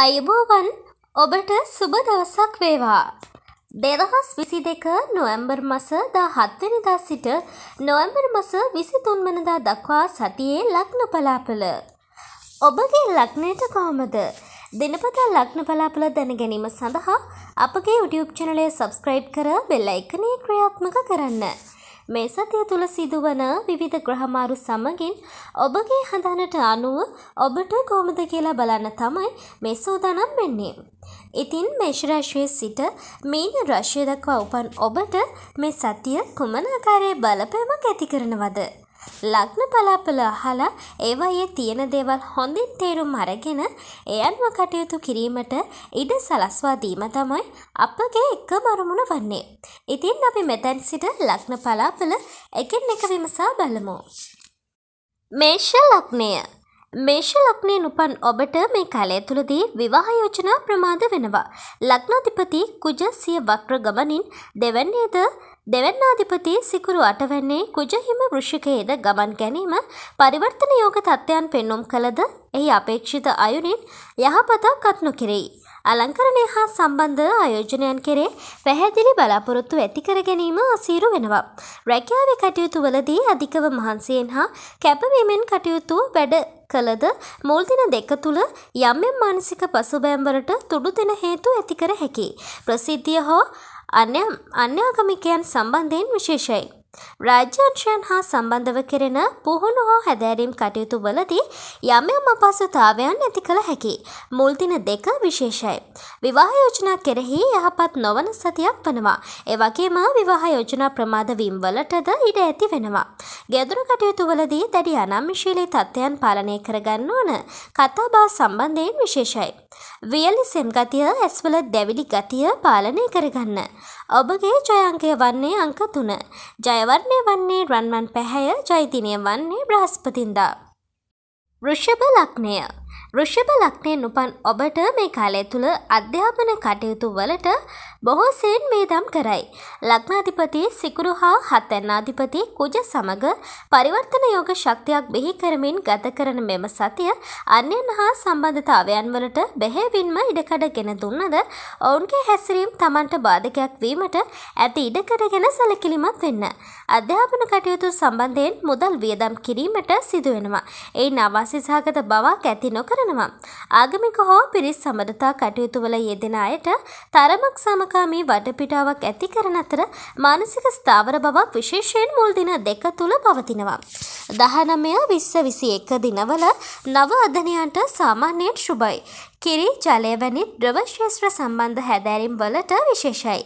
අයුබෝවන් ඔබට සුබ දවසක් වේවා. දෙදහස් විසි දෙක නොවැම්බර් මස දා හත්වනිදා සිට නොවැම්බර් මස විසිතුන්මනදා දක්වා සතියේ ලක්න පලාපල. ඔබගේ ලක්නයට කොහොමද. දිනපතා ලක්න පලාපල දැනගැනීම සඳහා අපගේ YouTube චනලය සබස්ක්‍රයිබ් කර බෙල්ලයිකනය ක්‍රියාත්මක කරන්න. මේ සතිය තුළ සිදුවන විවිධ ග්‍රහමාරු සමගින් ඔබගේ හඳනට අනුව ඔබට කොහොමද කියලා බලන්න තමයි මේ සූදානම් වෙන්නේ. ඉතින් මේෂ රාශියේ සිට මීන රාශිය දක්වා උපන් ඔබට මේ සතිය කුමන ආකාරයේ බලපෑමක් ඇති කරනවද? ලග්න පලාපල අහලා ඒවායේ තියෙන දේවල් හොඳින් තේරුම් අරගෙන එයන්ව කටයුතු කිරීමට ඉඩ සලස්වා දීම තමයි අපගේ එක මරමුණ වන්නේ. ඉතින් අපි මෙතැන් සිට ලග්න පලාපල එකින් එක විමසා බලමු. මේෂ ලග්නය මේෂ ලක්නයෙන් උපන් ඔබට මේ කාලය තුළදී විවාහ යෝජනා ප්‍රමාද වෙනවා. ලග්නාධිපති කුජ සිය වක්‍ර ගමනින් දෙවැන්නේද දෙවැන්නාධිපති සිකුරු අටවැන්නේ කුජහිම වෘෂිකයේද ගමන් ගැනීම පරිවර්තන යෝග තත්ත්වයන් පෙන්නුම් කළද එහි අපේක්ෂිත අයුරින් යහපතක් අත්නු කෙරෙයි. අලංකරණය හා සම්බන්ධ ආයෝජනයන් කෙරේ පැහැදිලි බලාපොරොත්තු ඇති කර ගැනීම අසීරු වෙනවා. රැකියාවේ කටයුතු වලදී අධිකව මහන්සියෙන් හා කැපවීමෙන් කටයුතු වැඩ කළද මුල් දින දෙක තුල යම් යම් මානසික පසුබෑම් වලට තුඩු දෙන හේතු ඇති කර හැකියි. ප්‍රසිද්ධිය හෝ අන්‍ය අන්‍යාගමිකයන් සම්බන්ධයෙන් විශේෂයි. රාජ්‍යන්ත්‍රයන් හා සම්බන්ධව කෙරෙන පුහුණු හෝ හැදෑරීම් කටයුතු වලදී යම් යම් අපහසුතාවයන් ඇති කළ හැකි. මුල් දින දෙක විශේෂයි. විවාහ යෝජනා කෙරෙහි යහපත් නොවන සතියක් වනවා. ඒ වගේම විවාහ යෝජනා ප්‍රමාද වීම වලටද ඉඩ ඇති වෙනවා. ගැදුරු කටයුතු වලදී දැඩි අනම්‍යශීලී තත්ත්වයන් පාලනය කරගන්න ඕන. කතාබහ සම්බන්ධයෙන් විශේෂයි. වියලි සෙම් ගතිය ඇස්වල දැවිලි ගතිය පාලනය කරගන්න. ඔබගේ ජයංකය වන්නේ අංක තුන. ජයවර්ණය වන්නේ රන්වන් පැහැය ජයතිනය වන්නේ බ්‍රහස්පතින්දා. ෘෂභ ලක්නය ෘෂභ ලක්නයෙන් උපන් ඔබට මේ කාලය තුළ අධ්‍යාපන කටයුතු වලට බොහෝ සෙන් වේදම් කරයි. ලක්නාධිපති සිකුරු හා හත්තැන්නාධිපති කුජ සමඟ පරිවර්තන යෝග ශක්තියක් බිහි කරමින් ගත කරන මෙම සතිය අන්‍යන් හා සම්බන්ධතාවයන් වලට බැහැවින්ම ඉඩකඩ ගෙන දුන්නද ඔවුන්ගේ හැසිරීම් තමන්ට බාධකයක් වීමට ඇති ඉඩකඩ ගැන සැලකිලිමත් වෙන්න. අධ්‍යාපන කටයුතු සම්බන්ධයෙන් මුදල් වියදම් කිරීමට සිදුවෙනවා. එයින් අවාසිසාගත බවක් ඇති නොකර කරනවා. ආගමික හෝ පිරිස් සබඳතා කටයුතුවල යෙදෙන අයට තරමක් සමකාමී වටපිටාවක් ඇති කරන අතර මානසික ස්ථාවර බවක් විශේෂයෙන් මුල් දින දෙක තුළ පවතිනවා. දහනමය විස්ස විසි එක දිනවල නව අධනයන්ට සාමාන්‍යයෙන් ශුභයි. කිරි ජලය වැනි ද්‍රවශේෂ්‍ර සම්බන්ධ හැදෑරීම් වලට විශේෂයි.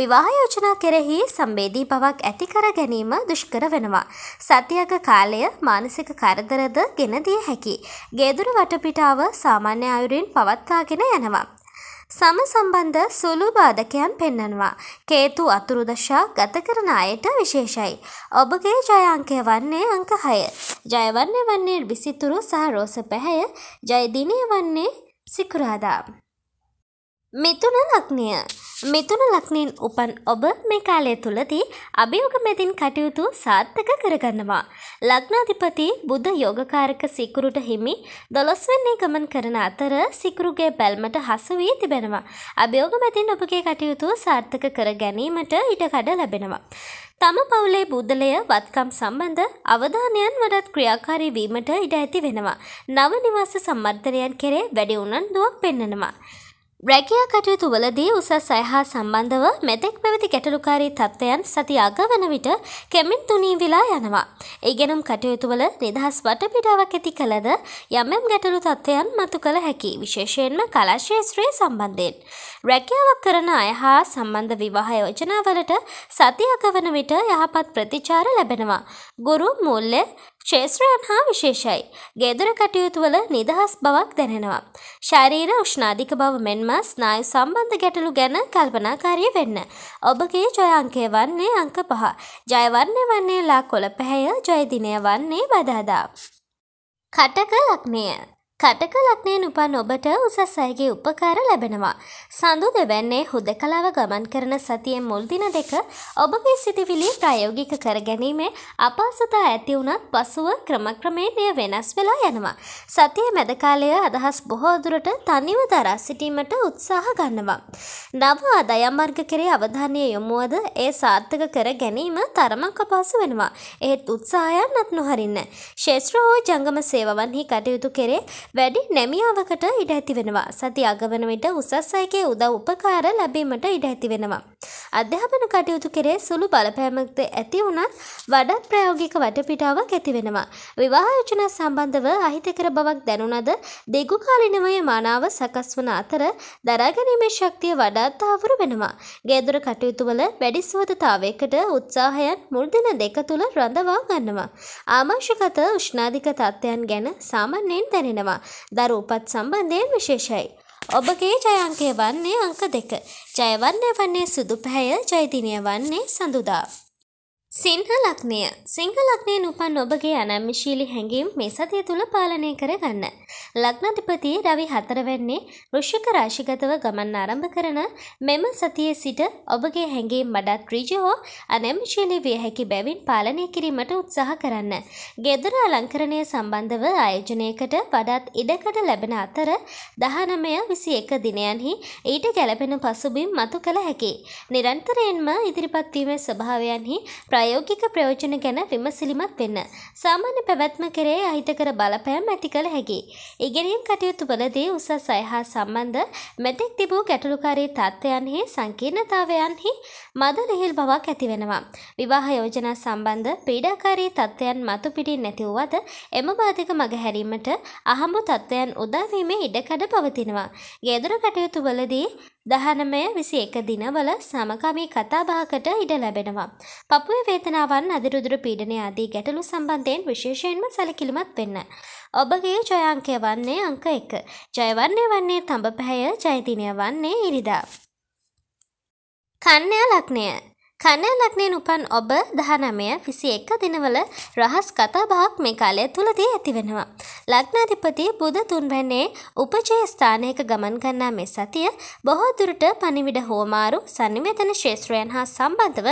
විවාහ යෝජනා කෙරෙහි සම්බේදී බවක් ඇති කර ගැනීම දුෂ්කර වෙනවා. සතියක කාලය මානසික කරදරද ගෙනදිය හැකි. ගේදුරු වටපිටාව සාමාන්‍ය අයුරින් පවත්වාගෙන යනවා. සම සම්බන්ධ සුළු බාධකයන් පෙන්නනවා. කේතු අතුරු දශා ගත කරන අයට විශේෂයි. ඔබගේ ජයංකය වන්නේ අංක 6. ජයවන්නේ වන්නේ විසිතුරු සහ රෝස පැහැය. ජයදිනය වන්නේ شكرا هذا මිතුන ලක්නය මිතුන ලක්නයෙන් උපන් ඔබ මේ කාලය තුළදී අභියෝග මැදින් කටයුතු සාර්ථක කරගන්නවා. ලක්නාධිපති බුද්ධ යෝගකාරක සිකුරුට හිමි දොළොස්වෙන්නේ ගමන් කරන අතර සිකුරුගේ බැල්මට හසු වී තිබෙනවා. අභියෝග මැතින් ඔබගේ කටයුතු සාර්ථක කර ගැනීමට ඉඩකඩ ලැබෙනවා. තම පවුලේ බුද්ධලය වත්කම් සම්බන්ධ අවධානයන් වඩත් ක්‍රියාකාරී වීමට ඉඩ ඇති වෙනවා. නව නිවාස සම්මර්ධනයන් කෙරේ වැඩි උනන්දුවක් පෙන්නනවා. රැකියා කටයුතු වලදී උසස් අය හා සම්බන්ධව මෙතෙක් පැවති ගැටලුකාරී තත්ත්වයන් සති අගවන විට කැමින් තුනී විලා යනවා. ඒගෙනම් කටයුතු වල නිදහස් වටපිටාවක් ඇති කළද යම් යම් ගැටලු තත්ත්වයන් මතු කළ හැකි විශේෂයෙන්ම කලා ක්ෂේත්‍රයේ සම්බන්ධයෙන්. රැකියාවක් කරන අය හා සම්බන්ධ විවාහ යෝජනාවලට සති අගවන විට යහපත් ප්‍රතිචාර ලැබෙනවා. ගුරු මූල්‍ය ක්ෂේත්‍රයන් හා විශේෂයි. ගෙදර කටයුතුවල නිදහස් බවක් දැනෙනවා. ශරීර උෂ්ණාධික බව මෙන්ම ස්නායු සම්බන්ධ ගැටලු ගැන කල්පනාකාරී වෙන්න. ඔබගේ ජය අංකය වන්නේ අංක පහ. ජය වන්නේ වන්නේලා කොළ පැහැය ජය දිනය වන්නේ බදාදා. කටක ලක්නය කටක ලක්නයෙන් උපන් ඔබට උසස් අයගේ උපකාර ලැබෙනවා. සඳු දෙවැන්නේ හුදකලාව ගමන් කරන සතියෙන් මුල් දින දෙක ඔබගේ සිතිවිලි ප්‍රයෝගික කර ගැනීමේ අපහසුතා ඇති වුණත් පසුව ක්‍රමක්‍රමයෙන් එය වෙනස් වෙලා යනවා. සතිය මැද කාලය අදහස් බොහෝ දුරට තනිව දරා සිටීමට උත්සාහ ගන්නවා. නව ආදායම් වර්ග කෙරේ අවධානය යොමුවද ඒ සාර්ථක කර ගැනීම තරමක් අපහසු වෙනවා. ඒත් උත්සාහයන්වත් නොහරින්න. ශේෂ්ත්‍ර හෝ ජංගම සේවවන්හි කටයුතු කෙරේ වැඩි නැමියාවකට ඉඩ ඇති වෙනවා. සති අගවන විට උසස් අයගේ උදව් උපකාර ලැබීමට ඉඩ ඇති වෙනවා. අධ්‍යාපන කටයුතු කෙරේ සුළු බලපෑමක්ද ඇති වුණත් වඩාත් ප්‍රායෝගික වටපිටාවක් ඇති වෙනවා. විවාහ යෝජනා සම්බන්ධව අහිතකර බවක් දැනුණද දීර්ඝකාලීනව මානාව සකස් වන අතර දරා ගැනීමේ ශක්තිය වඩාත් තහවුරු වෙනවා. ගේදොර කටයුතු වල වැඩි සුවදතාවයකට උත්සාහයන් මුල් දින දෙක තුල රඳවා ගන්නවා. ආමාශගත උෂ්ණාධික තත්ත්වයන් ගැන සාමාන්‍යයෙන් දැනෙනවා. දරූපත් සම්බන්ධයෙන් විශේෂයි. ඔබගේ ජයංකය වන්නේ අංක දෙක. ජයවන්නේ වන්නේ සුදු පැහැය ජයදිනය වන්නේ සඳුදා. සිංහලක්නය සිංහලක්නය නුපන් ඔබගේ අනම්මිශීලි හැඟීම් මේ සතිය තුළ පාලනය කරගන්න. ලක්නතිපතිය රවි හතරවැන්නේ ෘෂික රාශිගතව ගමන් ආරම්භ කරන මෙම සතියේ සිට ඔබගේ හැඟීම් මඩත් ක්‍රීජ හෝ අනම්මිශීලි විය හැකි බැවින් පාලනය කිරීමට උත්සාහ කරන්න. ගෙදර අලංකරණය සම්බන්ධව ආයෝජනයකට වඩාත් ඉඩකට ලැබෙන අතර දහනමය විසි එක දිනයන්හි ඊට ගැලපෙන පසුබිම් මතු කළ හැකි. නිරන්තරයෙන්ම ඉදිරිපත්වීමේ ස්වභාවයන්හි ප්‍රය ප්‍රායෝගික ප්‍රයෝජන ගැන විමසිලිමත් වෙන්න. සාමාන්‍ය පැවැත්ම කෙරේ අහිතකර බලපෑම් ඇති කළ හැකි. ඉගෙනීම් කටයුතු වලදී උසස් අය හා සම්බන්ධ මෙතෙක් තිබූ ගැටලුකාරී තත්ත්වයන්හි සංකීර්ණතාවයන්හි මද ලිහිල් බවක් ඇතිවෙනවා. විවාහ යෝජනා සම්බන්ධ පීඩාකාරී තත්ත්වයන් මතු පිටින් නැතිවුවද එම බාධක මගහැරීමට අහඹු තත්ත්වයන් උදාවීමේ ඉඩකඩ පවතිනවා. ගේදොර කටයුතු වලදී දහනමය විසි එක දිනවල සමකමී කතාබාකට ඉඩ ලැබෙනවා. පපුුව වේතනාවන් අදිරුදුර පීඩනය ආදී ගැටලු සම්බන්ධයෙන් විශේෂයෙන්ම සැලකිලිමත් වෙන්න. ඔබගේ ජොයංකය වන්නේ අංක එක. ජයවන්නේ වන්නේ තඹ පැහැය ජයතිනය වන්නේ ඉරිදා. කන්නයා ලක්නය කන ලක්නෙන් උපන් ඔබ දහනමය විසි එක්ක දිනවල රහස් කතා බහක් මේ කාලය තුළදී ඇතිවෙනවා. ලක්නාධිපති බුද තුන්වැන්නේ උපජය ස්ථානයක ගමන් ගන්නා මේ සතිය බොහෝදුරට පනිවිඩ හෝමාරු සනිවේතන ශේත්‍රයන් හා සම්බන්ධව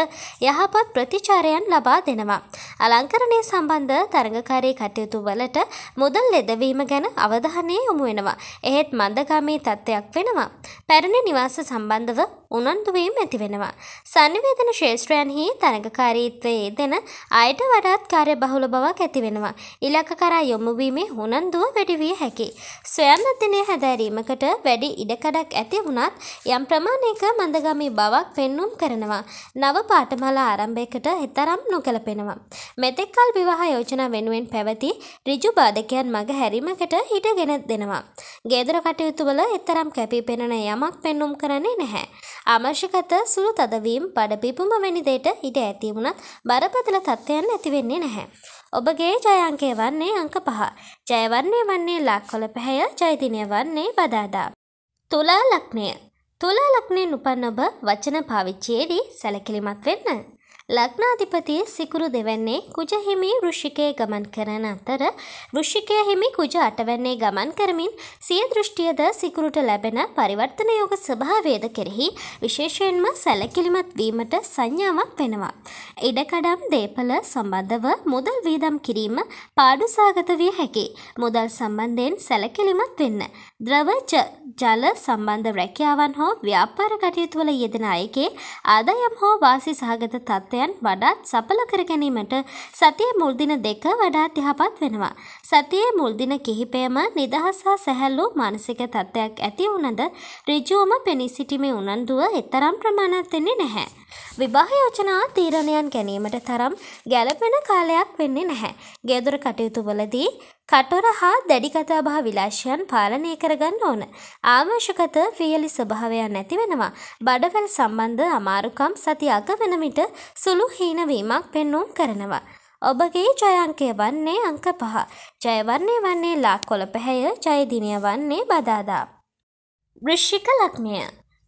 යහපත් ප්‍රතිචාරයන් ලබා දෙනවා. අලංකරණය සම්බන්ධ තරඟකාරී කටයුතු වලට මුදල් ලෙදවීම ගැන අවධානය යොමු වෙනවා. එහෙත් මන්දගාමී තත්ත්වයක් වෙනවා. පැරණි නිවාස සම්බන්ධව උනන්දුවීම් ඇතිවෙනවා. සංනිවේදන ශේෂත්‍රයන්හි තරගකාරීත්වයේ දෙන අයට වඩාත් කාර්ය බහුල බවක් ඇතිවෙනවා. ඉලක්ක කරා යොමුවීමේ හොනන්දුව වැඩිවිය හැකි. ස්වයන් අධ්‍යනය හැදෑරීමකට වැඩි ඉඩකඩක් ඇති වුණත් යම් ප්‍රමාණයක මඳගමී බවක් පෙන්නුම් කරනවා. නව පාඨමාලා ආරම්භයකට එතරම් නොකැලපෙනවා. මෙතෙක් කල් විවාහ යෝජනා වෙනුවෙන් පැවති ඍජු බාධකයන් මග හැරීමකට හිටගෙන දෙනවා. ගේදර කටයුතුවල එතරම් කැපී පෙනෙන යමක් පෙන්නුම් කරන්නේ නැහැ. අවශ්‍ය කතා සුළු තදවීම් බඩ පිපුම වැනි දෙයට ඉඩ ඇති වුණත් බරපතල තත්ත්වයන් ඇති වෙන්නේ නැහැ. ඔබගේ ජයංකය වන්නේ අංක පහ. ජයවන්නේ වන්නේ ලක්කොළ පැහැය ජයදිනය වන්නේ බදාදා. තුලා ලක්නය තුලා ලක්නයෙන් උපන් ඔබ වචන පාවිච්චියේදී සැලකිලිමත් වෙන්න. ලග්නාධිපතිය සිකුරු දෙවන්නේ කුජ හිමි ෘෂිකයේ ගමන් කරන අතර ෘෂිකය හිමි කුජ අටවැන්නේ ගමන් කරමින් සිය දෘෂ්ටියද සිකුරුට ලැබෙන පරිවර්තන යෝග ස්වභාවයද කෙරෙහි විශේෂයෙන්ම සැලකිලිමත් වීමට සංඥාවක් වෙනවා. ඉඩකඩම් දේපල සම්බන්ධව මුදල් වීදම් කිරීම පාඩුසාගත විය හැකි. මුදල් සම්බන්ධයෙන් සැලකිලිමත් වෙන්න. ද්‍රව ජල සම්බන්ධ රැකියාවන් හෝ ව්‍යාපාර කටයුතුවල යෙදෙන අයගේ ආදායම් හෝ වාසි සහගත තත්ත්වයන් වඩාත් සඵල කර ගැනීමට සතියේ මුල් දින දෙක වඩාත් යහපත් වෙනවා. සතියේ මුල් දින කිහිපයම නිදහස හා සැහැල්ලු මානසික තත්ත්වයක් ඇති වුණද ඍජුවම පෙනී සිටීමේ උනන්දුව එතරම් ප්‍රමාණවත් වෙන්නේ නැහැ. විවාහ යෝජනා තීරණයන් ගැනීමට තරම් ගැළපෙන කාලයක් වෙන්නේ නැහැ. ගෙදර කටයුතුවලදී කටොර හා දැඩි කතාබහ විලාශයන් පාලනය කරගන්න ඕන. ආමශකත වියලි ස්වභාවයක් නැති වෙනවා. බඩවැල් සම්බන්ධ අමාරුකම් සති අග වෙන විට සුළු හීනවීමක් පෙන්වුම් කරනවා. ඔබගේ ජයංකය වන්නේ අංක පහ. ජයවන්නේ වන්නේ ලා කොළපැහැය ජයදිනය වන්නේ බදාදා. වෘෂ්ෂික ලක්නය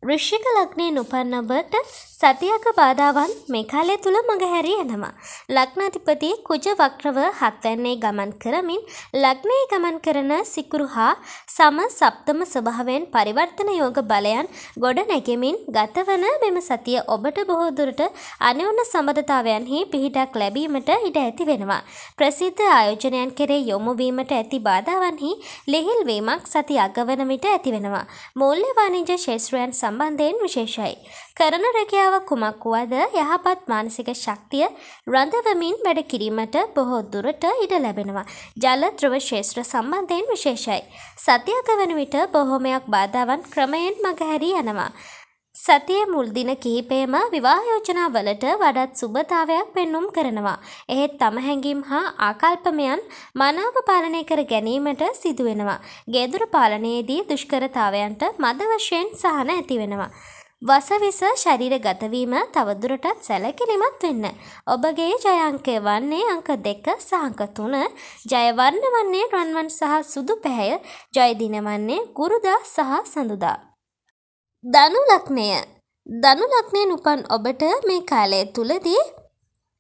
ෘෂික ලග්නයෙන් උපන්න ඔබට සතියක බාධාවන් මේ කාලය තුල මඟහැරී යනවා. ලග්නාධිපති කුජ වක්‍රව හත්වැන්නේ ගමන් කරමින් ලග්නයේ ගමන් කරන සිකුරු හා සම සප්තම ස්වභාවයෙන් පරිවර්තන යෝග බලයන් ගොඩ නැගෙමින් ගතවන මෙම සතිය ඔබට බොහෝ දුරට අනෝන්‍ය සම්බන්ධතාවයන්හි පිහිටක් ලැබීමට ඉඩ ඇති වෙනවා. ප්‍රසිද්ධ ආයෝජනයන් කෙරේ යොමු වීමට ඇති බාධාවන්හි ලිහිල් වීමක් සති අගවන විට ඇති වෙනවා. මූල්‍ය වාණිජ ක්ෂේත්‍රයන් සම සම්බන්ධයෙන් විශේෂයි. කරන රැකියාව කුමක් වුවද යහපත් මානසික ශක්තිය රඳවමින් වැඩ කිරීමට බොහෝ දුරට ඉඩ ලැබෙනවා. ජල ද්‍රව ශේෂ්ත්‍ර සම්බන්ධයෙන් විශේෂයි. සතියක වන විට බොහොමයක් බාධාවන් ක්‍රමයෙන් මගහැරී යනවා. සතියේ මුල් දින කිහිපේම විවාහ යෝජනාවලට වඩාත් සුබතාවයක් පෙන්눔 කරනවා. එහෙත් තම හැඟීම් හා ආකල්පමයන් මනාව පාලනය කර ගැනීමට සිදු වෙනවා. ගේදුර පාලනයේදී දුෂ්කරතාවයන්ට මද වශයෙන් සහන ඇති වෙනවා. වසවිස ශරීර ගතවීම තවදුරටත් සැලකිලිමත් වෙන්න. ඔබගේ ජයංකය වන්නේ අංක දෙක සහ අංක තුන, ජයවර්ණ වන්නේ රන්වන් සහ සුදු පැහැය, ජයදින වන්නේ ගුරුදා සහ සඳුදා. ධනු ලග්නය ධනු ලග්නයෙන් උපන් ඔබට මේ කාලය තුලදී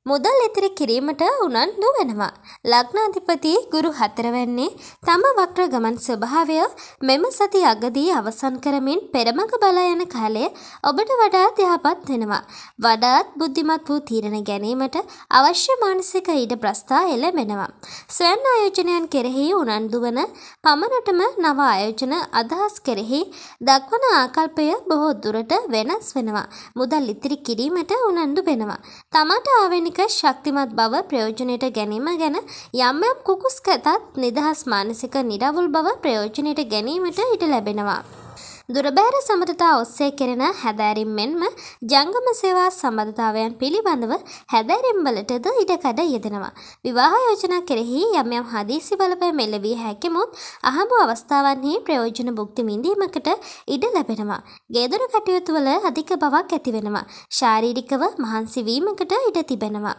මුදල් ඉතිරි කිරීමට උනන්දු වෙනවා. ලග්නාධිපති ගුරු හතරවැන්නේ තම වක්‍ර ගමන් ස්වභාවය මෙම සති අගදී අවසන් කරමින් පෙරමඟ බලා යන කාලය ඔබට වඩාත් යහපත් වෙනවා. වඩාත් බුද්ධිමත් වූ තීරණ ගැනීමට අවශ්‍ය මානසික ඊඩ ප්‍රස්ථා එළඹෙනවා. ස්වයං ආයෝජනයන් කෙරෙහි උනන්දු වන පමණටම නව ආයෝජන අදහස් කෙරෙහි දක්වන ආකල්පය බොහෝ දුරට වෙනස් වෙනවා. මුදල් ඉතිරි කිරීමට උනන්දු වෙනවා. තමට ආවෙන තාක්ෂණික ශක්තිමත් බව ප්‍රයෝජනයට ගැනීම ගැන යම් යම් කුකුස් කතත් නිදහස් මානසික නිරවුල් බව ප්‍රයෝජනයට ගැනීමට ඉට ලැබෙනවා. දුරබෑර සබඳතා ඔස්සේ කෙරෙන හැදෑරීම් මෙන්ම ජංගම සේවා සබඳතාවයන් පිළිබඳව හැදෑරීම් වලටද ඉඩකඩ යෙදෙනවා. විවාහ යෝජනා කෙරෙහි යම් යම් හදිසි බලපෑම් එල්ලවිය හැකිමුත් අහඹු අවස්ථාවන්හි ප්‍රයෝජන භුක්ති විඳීමකට ඉඩ ලැබෙනවා. ගේදොර කටයුතු වල අධික බවක් ඇති වෙනවා. ශාරීරිකව මහන්සි වීමකට ඉඩ තිබෙනවා.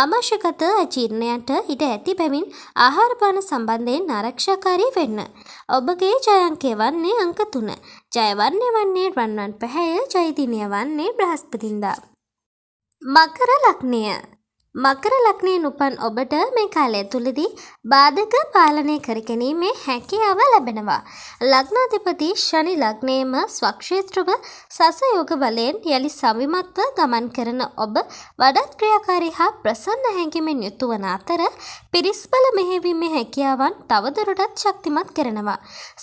ආමාශගත අජීර්ණයන්ට ඉඩ ඇති බැවින් ආහාර පාන සම්බන්ධයෙන් ආරක්ෂාකාරී වෙන්න. ඔබගේ ජයංකය වන්නේ අංක 3. ජයවන්නේ වන්නේ රන්වන් පැහැය ජයදිනය වන්නේ බ්‍රහස්පතින්දා. මකර ලක්නය මකර ලක්නයෙන් උපන් ඔබට මේ කාලය තුළදී බාධක පාලනය කර ගැනීමේ හැකියාව ලැබෙනවා. ලග්නාධිපති ශනි ලග්නයේම ස්වක්ෂේත්‍රව සසයෝග බලයෙන් යළි සවිමත්ව ගමන් කරන ඔබ වඩත් ක්‍රියාකාරී හා ප්‍රසන්න හැඟීමෙන් යුතුව අතර පිරිස්බල මෙහෙවීමේ හැකියාවන් තවදුරටත් ශක්තිමත් කරනවා.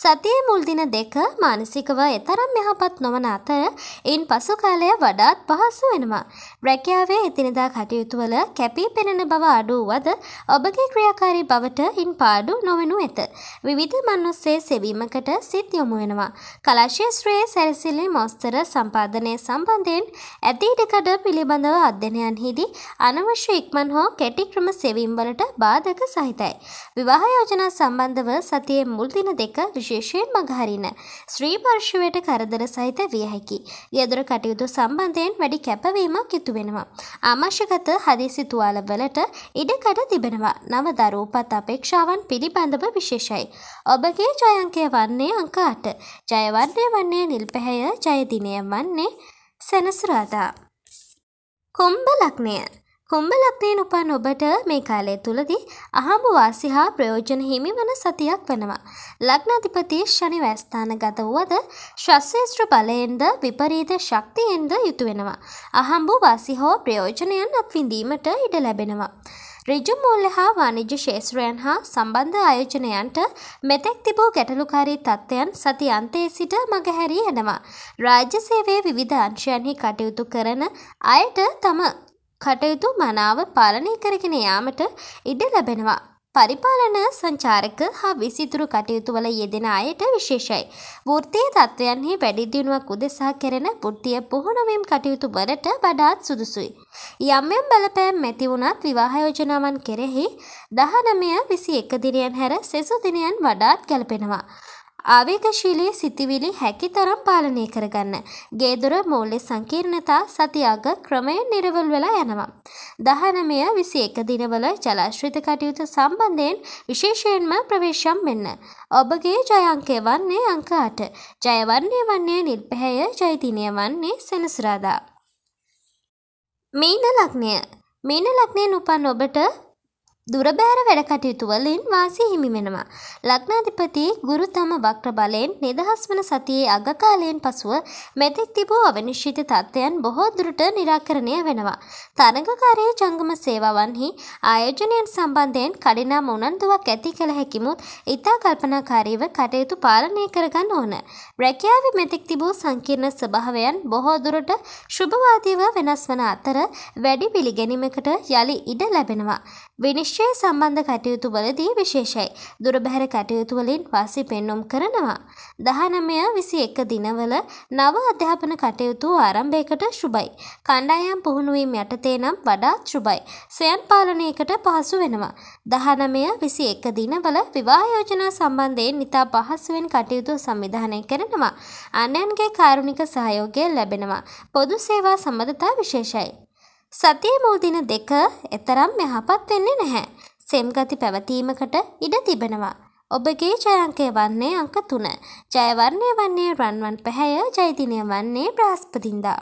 සතියේ මුල් දින දෙක මානසිකව එතරම් යහපත් නොවන අතර ඉන් පසු කාලය වඩාත් පහසු වෙනවා. රැකියාවේ එදිනදා කටයුතු වල කැපී පෙනෙන බව අඩුවුවද ඔබගේ ක්‍රියාකාරී බවට ඉන් පාඩු නොවනු ඇත. විවිධ මනුස්සේ සෙවීමකට සිත් යොමු වෙනවා. කලාශේත්‍රයේ සැරසිලි මෝස්තර සම්පාදනය සම්බන්ධයෙන් ඇති ඉඩකඩ පිළිබඳව අධ්‍යනයන්හිදී අනවශ්‍ය ඉක්මන් හෝ කැටි ක්‍රම සෙවීම්වලට බාධක සහිතයි. විවාහ යෝජනා සම්බන්ධව සතියේ මුල් දින දෙක විශේෂයෙන් මගහරින. ශ්‍රී පර්ශවයට කරදර සහිත විය හැකි. යදුර කටයුතු සම්බන්ධයෙන් වැඩි කැපවීමක් යුතු වෙනවා. ආමාශගත හදිසි තුවාලවලට ඉඩකඩ තිබෙනවා නව දරූපත් අපේක්ෂාවන් පිළිබඳව විශේෂයි. ඔබගේ ජයංකය වන්නේ අංකාට ජයවන්නේ වන්නේ නිල්පැහැය ජයදිනය වන්නේ සැනසුරාදා. කුම්භ ලක්නය කුම්භලග්නයෙන් උපන් ඔබට මේ කාලය තුළදී අහඹ වාසි හා ප්‍රයෝජන හිමි වන සතියක් වනවා. ලග්නාධිපති ශනි වැස්ථානගත වුවද ශස්ත්‍ර බලයෙන්ද විපරීත ශක්තියෙන්ද යුතුවෙනවා. අහඹ වාසි හෝ ප්‍රයෝජනයන් අත්විඳීමට ඉඩ ලැබෙනවා. ඍජු මූල්‍ය හා වාණිජ්‍ය ක්ෂේත්‍රයන් හා සම්බන්ධ ආයෝජනයන්ට මෙතෙක් තිබූ ගැටලුකාරී තත්ත්වයන් සති අන්තයේ සිට මගහැරී යනවා. රාජ්‍ය සේවයේ විවිධ අංශයන්හි කටයුතු කරන අයට තම කටයුතු මනාව පාලනය කරගෙන යාමට ඉඩ ලැබෙනවා. පරිපාලන සංචාරක හා විසිතුරු කටයුතුවල යෙදෙන අයට විශේෂයි. වෘත්තීය තත්ත්වයන්හි වැඩි දියුණුවක් උදෙසා කෙරෙන වෘත්තීය පුහුණුවීම් කටයුතු වලට වඩාත් සුදුසුයි. යම් යම් බලපෑම් ඇති වුණත් විවාහ යෝජනාවන් කෙරෙහි 19 21 දිනයන් හැර සෙසු දිනයන් වඩාත් ගැලපෙනවා. ආවේගශීලී සිතිවිලි හැකි තරම් පාලනය කරගන්න. ගේදොර මූල්‍ය සංකීර්ණතා සතියාග ක්‍රමයෙන් නිරවල් වෙලා යනවා. දහනමය විසි එක දිනවල ජලාශ්‍රිත කටයුතු සම්බන්ධයෙන් විශේෂයෙන්ම ප්‍රවේශම් මෙන්න. ඔබගේ ජයංකය වන්නේ අංක අට. ජයවන්නේ වන්නේ නිර්පැහැය ජයතිනය වන්නේ සෙනසුරාදා. මීන ලක්නය මීන ලක්නයෙන් උපන් ඔබට දුරබෑර වැඩකටයුතුවලින් වාසි හිමි වෙනවා. ලක්නාධිපති ගුරුතම වක්්‍ර බලයෙන් නිදහස් වන සතියේ අගකාලයෙන් පසුව මෙතෙක් තිබූ අවනිශ්චිත තත්ත්වයන් බොහෝ දුරට නිරාකරණය වෙනවා. තරඟකාරයේ ජංගම සේවාවන්හි ආයෝජනයන් සම්බන්ධයෙන් කඩිනම් උනන්දුවක් ඇති කළ හැකිමුත් ඉතා කල්පනාකාරීව කටයුතු පාලනය කරගන්න ඕන. රැකියාව මෙතෙක් තිබූ සංකීර්ණ ස්භාවයන් බොහෝ දුරට ශුභවාදීව වෙනස් වන අතර වැඩි පිළිගැනීමකට යළි ඉඩ ලැබෙනවා. විනිශ්චය සම්බන්ධ කටයුතු වලදී විශේෂයි. දුරබැහැර කටයුතු වලින් වාසි පෙන්වුම් කරනවා. දහනමය විසි එක දිනවල නව අධ්‍යාපන කටයුතු ආරම්භයකට ශුභයි. කණ්ඩායම් පුහුණුවීම් යටතේ නම් වඩාත් ශුභයි. සයන් පාලනයකට පහසු වෙනවා. දහනමය විසි එක දිනවල විවායෝජනා සම්බන්ධයෙන් නිතා පහසුවෙන් කටයුතු සම්විධානය කරනවා. අන්‍යන්ගේ කාරුණික සහයෝගය ලැබෙනවා. පොදු සේවා සම්බඳතා විශේෂයි. සතිය මුල් දින දෙක එතරම් යහපත් වෙන්නේ නැහැ. සෙම්ගති පැවතීමකට ඉඩ තිබෙනවා. ඔබගේ ජයංකය වන්නේ අංක 3. ජයවර්ණය වන්නේ රන්වන් පැහැය, ජයදිනය වන්නේ බ්‍රහස්පතින්දා.